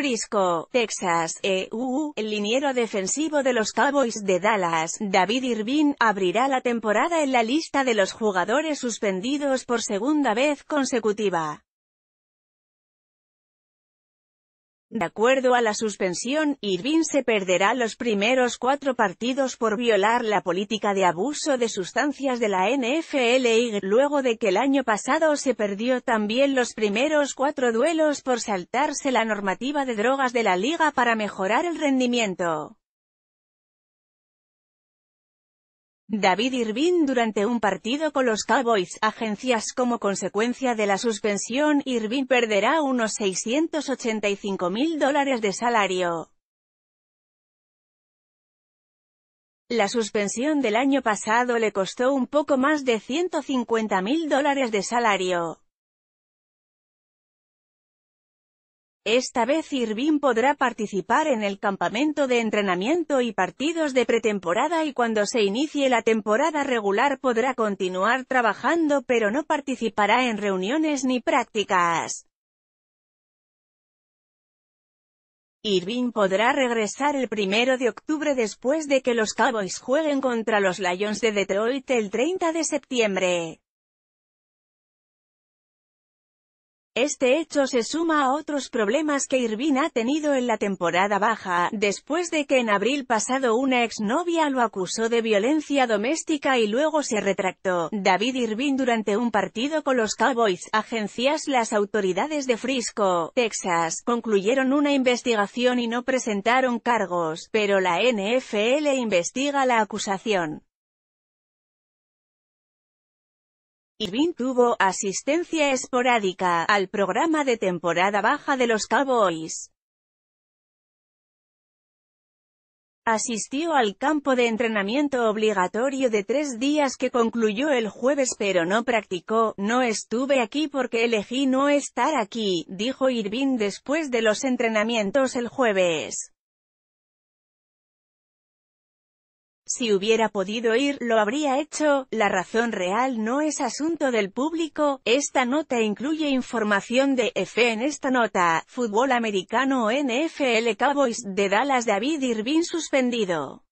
Frisco, Texas, EU, el liniero defensivo de los Cowboys de Dallas, David Irving, abrirá la temporada en la lista de los jugadores suspendidos por segunda vez consecutiva. De acuerdo a la suspensión, Irving se perderá los primeros cuatro partidos por violar la política de abuso de sustancias de la NFL y luego de que el año pasado se perdió también los primeros cuatro duelos por saltarse la normativa de drogas de la liga para mejorar el rendimiento. David Irving durante un partido con los Cowboys. Agencias como consecuencia de la suspensión, Irving perderá unos 685 mil dólares de salario. La suspensión del año pasado le costó un poco más de 150 mil dólares de salario. Esta vez Irving podrá participar en el campamento de entrenamiento y partidos de pretemporada y cuando se inicie la temporada regular podrá continuar trabajando pero no participará en reuniones ni prácticas. Irving podrá regresar el 1 de octubre después de que los Cowboys jueguen contra los Lions de Detroit el 30 de septiembre. Este hecho se suma a otros problemas que Irvine ha tenido en la temporada baja, después de que en abril pasado una exnovia lo acusó de violencia doméstica y luego se retractó. David Irvine durante un partido con los Cowboys, agencias las autoridades de Frisco, Texas, concluyeron una investigación y no presentaron cargos, pero la NFL investiga la acusación. Irving tuvo asistencia esporádica al programa de temporada baja de los Cowboys. Asistió al campo de entrenamiento obligatorio de tres días que concluyó el jueves pero no practicó, no estuve aquí porque elegí no estar aquí, dijo Irving después de los entrenamientos el jueves. Si hubiera podido ir, lo habría hecho. La razón real no es asunto del público. Esta nota incluye información de F en esta nota. Fútbol americano NFL Cowboys de Dallas David Irving suspendido.